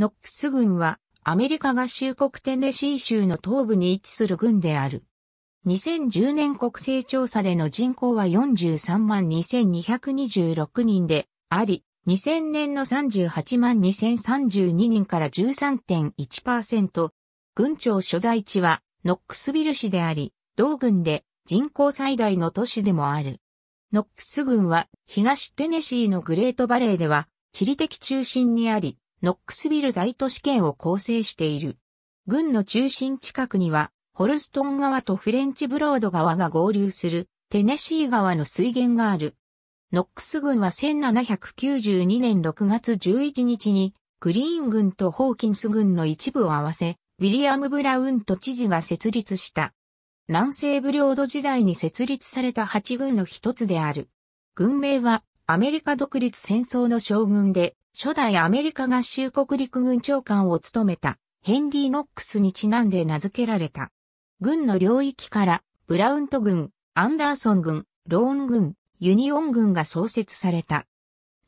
ノックス軍はアメリカ合衆国テネシー州の東部に位置する軍である。2010年国勢調査での人口は43万2226人であり、2000年の38万2032人から13.1%。軍庁所在地はノックスビル市であり、同軍で人口最大の都市でもある。ノックス軍は東テネシーのグレートバレーでは地理的中心にあり、ノックスビル大都市圏を構成している。郡の中心近くには、ホルストン川とフレンチブロード川が合流するテネシー川の水源がある。ノックス郡は1792年6月11日にグリーン郡とホーキンス郡の一部を合わせ、ウィリアム・ブラウンと知事が設立した。南西部領土時代に設立された八軍の一つである。軍名はアメリカ独立戦争の将軍で初代アメリカ合衆国陸軍長官を務めたヘンリー・ノックスにちなんで名付けられた。軍の領域からブラウント軍、アンダーソン軍、ローン軍、ユニオン軍が創設された。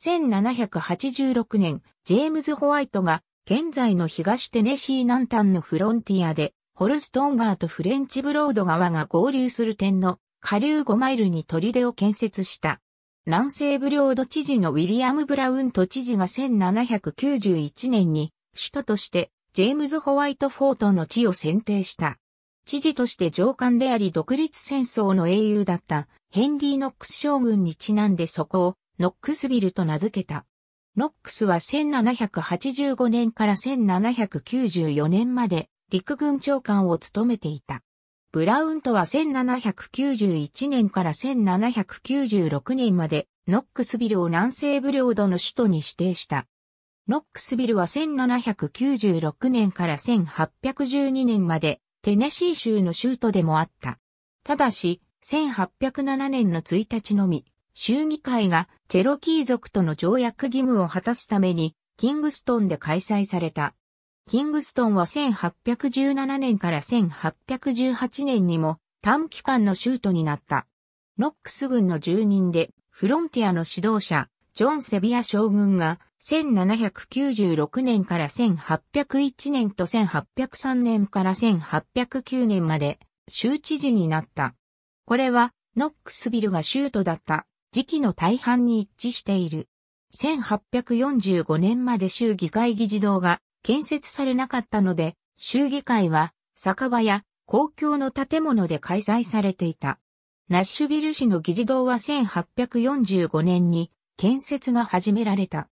1786年、ジェームズ・ホワイトが現在の東テネシー南端のフロンティアで、ホルストン川とフレンチブロード川が合流する点の下流5マイルに砦を建設した。南西部領土知事のウィリアム・ブラウン都知事が1791年に首都としてジェームズ・ホワイト・フォートの地を選定した。知事として上官であり独立戦争の英雄だったヘンリー・ノックス将軍にちなんでそこをノックスビルと名付けた。ノックスは1785年から1794年まで陸軍長官を務めていた。ブラウンとは1791年から1796年までノックスビルを南西部領土の首都に指定した。ノックスビルは1796年から1812年までテネシー州の州都でもあった。ただし、1807年の1日のみ、州議会がチェロキー族との条約義務を果たすために、キングストンで開催された。キングストンは1817年から1818年にも短期間の州都になった。ノックス軍の住人で、フロンティアの指導者、ジョン・セビア将軍が、1796年から1801年と1803年から1809年まで、州知事になった。これは、ノックスビルが州都だった時期の大半に一致している。1845年まで州議会議事堂が建設されなかったので、州議会は酒場や公共の建物で開催されていた。ナッシュビル市の議事堂は1845年に建設が始められた。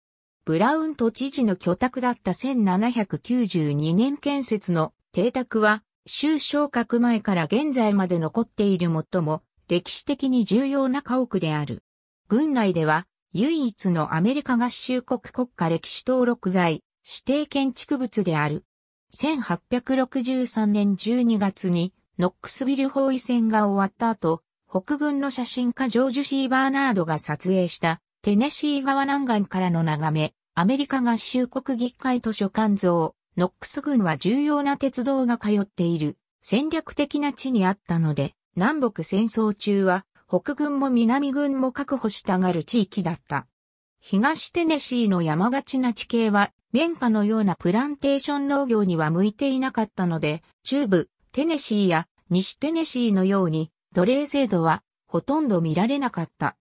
ブラウン都知事の居宅だった1792年建設の邸宅は、州昇格前から現在まで残っている最も歴史的に重要な家屋である。軍内では唯一のアメリカ合衆国国家歴史登録財指定建築物である。1863年12月にノックスビル包囲戦が終わった後、北軍の写真家ジョージ・シー・バーナードが撮影したテネシー川南岸からの眺め、アメリカ合衆国議会図書館像、ノックス軍は重要な鉄道が通っている戦略的な地にあったので、南北戦争中は北軍も南軍も確保したがる地域だった。東テネシーの山がちな地形は、綿花のようなプランテーション農業には向いていなかったので、中部、テネシーや西テネシーのように、奴隷制度はほとんど見られなかった。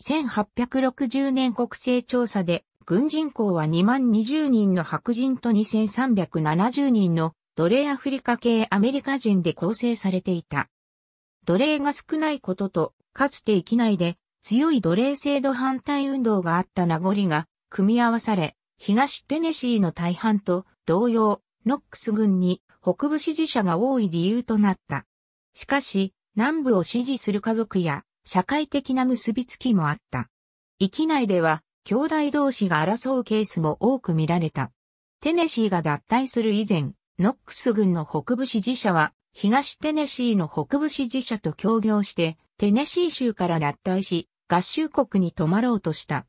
1860年国勢調査で、軍人口は2万20人の白人と2370人の奴隷アフリカ系アメリカ人で構成されていた。奴隷が少ないことと、かつて域内で強い奴隷制度反対運動があった名残が組み合わされ、東テネシーの大半と同様、ノックス軍に北部支持者が多い理由となった。しかし、南部を支持する家族や社会的な結びつきもあった。域内では兄弟同士が争うケースも多く見られた。テネシーが脱退する以前、ノックス軍の北部支持者は東テネシーの北部支持者と協業してテネシー州から脱退し、合衆国に泊まろうとした。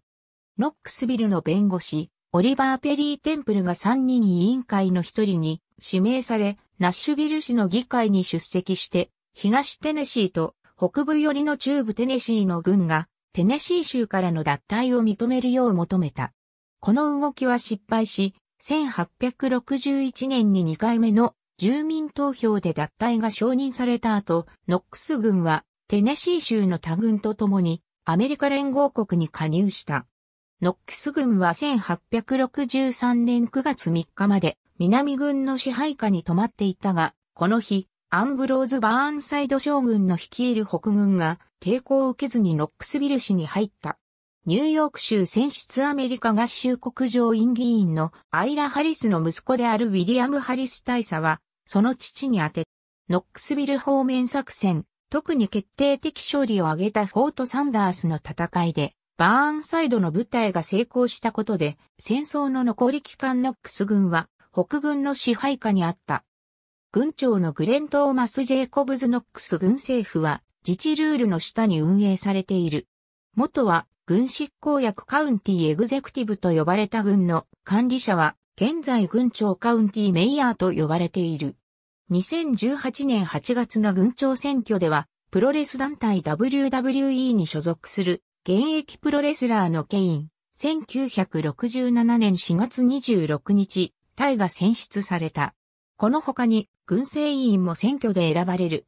ノックスビルの弁護士、オリバー・ペリー・テンプルが3人委員会の1人に指名され、ナッシュビル市の議会に出席して、東テネシーと北部寄りの中部テネシーの軍が、テネシー州からの脱退を認めるよう求めた。この動きは失敗し、1861年に2回目の住民投票で脱退が承認された後、ノックス軍はテネシー州の他軍と共にアメリカ連合国に加入した。ノックス軍は1863年9月3日まで南軍の支配下に止まっていたが、この日、アンブローズ・バーンサイド将軍の率いる北軍が抵抗を受けずにノックスビル市に入った。ニューヨーク州選出アメリカ合衆国上院議員のアイラ・ハリスの息子であるウィリアム・ハリス大佐は、その父に宛て、ノックスビル方面作戦特に決定的勝利を挙げたフォート・サンダースの戦いで、バーンサイドの部隊が成功したことで、戦争の残り期間ノックス軍は、北軍の支配下にあった。軍長のグレン・トーマス・ジェイコブズ・ノックス軍政府は自治ルールの下に運営されている。元は軍執行役カウンティエグゼクティブと呼ばれた軍の管理者は現在軍長カウンティメイヤーと呼ばれている。2018年8月の軍長選挙では、プロレス団体 WWE に所属する現役プロレスラーのケイン、1967年4月26日、タイが選出された。この他に、軍政委員も選挙で選ばれる。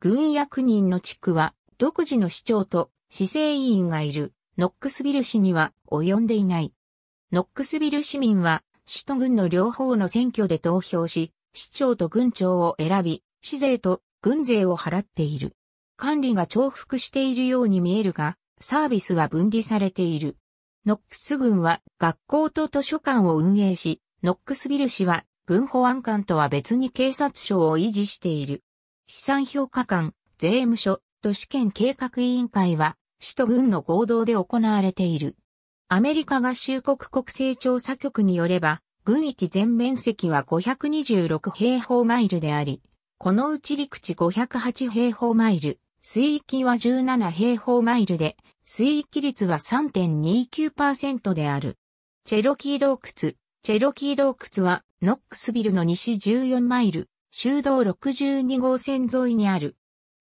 軍役人の地区は、独自の市長と市政委員がいる、ノックスビル市には及んでいない。ノックスビル市民は、首都軍の両方の選挙で投票し、市長と軍長を選び、市税と軍税を払っている。管理が重複しているように見えるが、サービスは分離されている。ノックス軍は学校と図書館を運営し、ノックスビル市は軍保安官とは別に警察署を維持している。資産評価官、税務署、都市圏計画委員会は、市と軍の合同で行われている。アメリカ合衆国国勢調査局によれば、軍域全面積は526平方マイルであり、このうち陸地508平方マイル、水域は17平方マイルで、水域率は3.29%である。チェロキー洞窟、チェロキー洞窟は、ノックスビルの西14マイル、修道62号線沿いにある。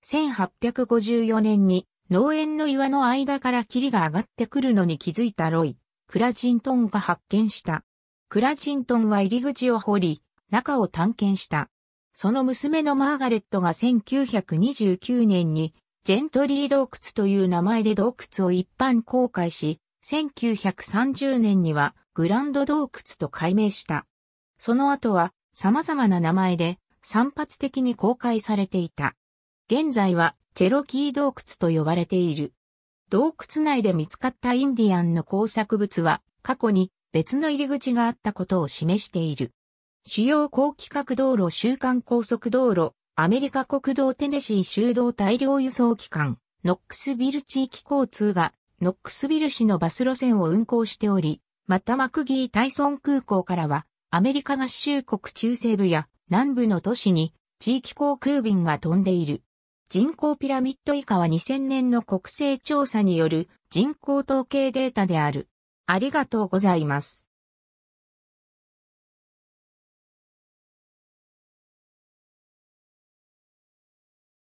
1854年に農園の岩の間から霧が上がってくるのに気づいたロイ、クラジントンが発見した。クラチントンは入り口を掘り、中を探検した。その娘のマーガレットが1929年に、ジェントリー洞窟という名前で洞窟を一般公開し、1930年にはグランド洞窟と改名した。その後は様々な名前で散発的に公開されていた。現在はチェロキー洞窟と呼ばれている。洞窟内で見つかったインディアンの工作物は過去に別の入り口があったことを示している。主要高規格道路週間高速道路、アメリカ国道テネシー州道大量輸送機関、ノックスビル地域交通が、ノックスビル市のバス路線を運行しており、またマクギー・タイソン空港からは、アメリカ合衆国中西部や南部の都市に地域航空便が飛んでいる。人口ピラミッド以下は2000年の国勢調査による人口統計データである。ありがとうございます。